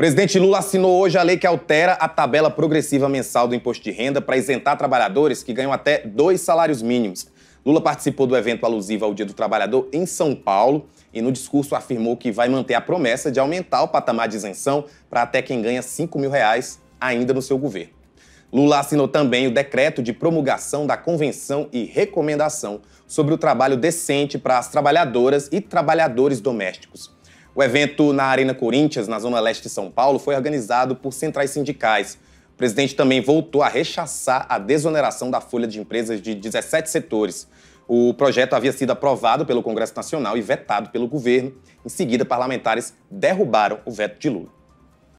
presidente Lula assinou hoje a lei que altera a tabela progressiva mensal do imposto de renda para isentar trabalhadores que ganham até dois salários mínimos. Lula participou do evento alusivo ao Dia do Trabalhador em São Paulo e, no discurso, afirmou que vai manter a promessa de aumentar o patamar de isenção para até quem ganha 5 mil reais ainda no seu governo. Lula assinou também o decreto de promulgação da Convenção e Recomendação sobre o Trabalho Decente para as Trabalhadoras e Trabalhadores Domésticos. O evento na Arena Corinthians, na Zona Leste de São Paulo, foi organizado por centrais sindicais. O presidente também voltou a rechaçar a desoneração da folha de empresas de 17 setores. O projeto havia sido aprovado pelo Congresso Nacional e vetado pelo governo. Em seguida, parlamentares derrubaram o veto de Lula.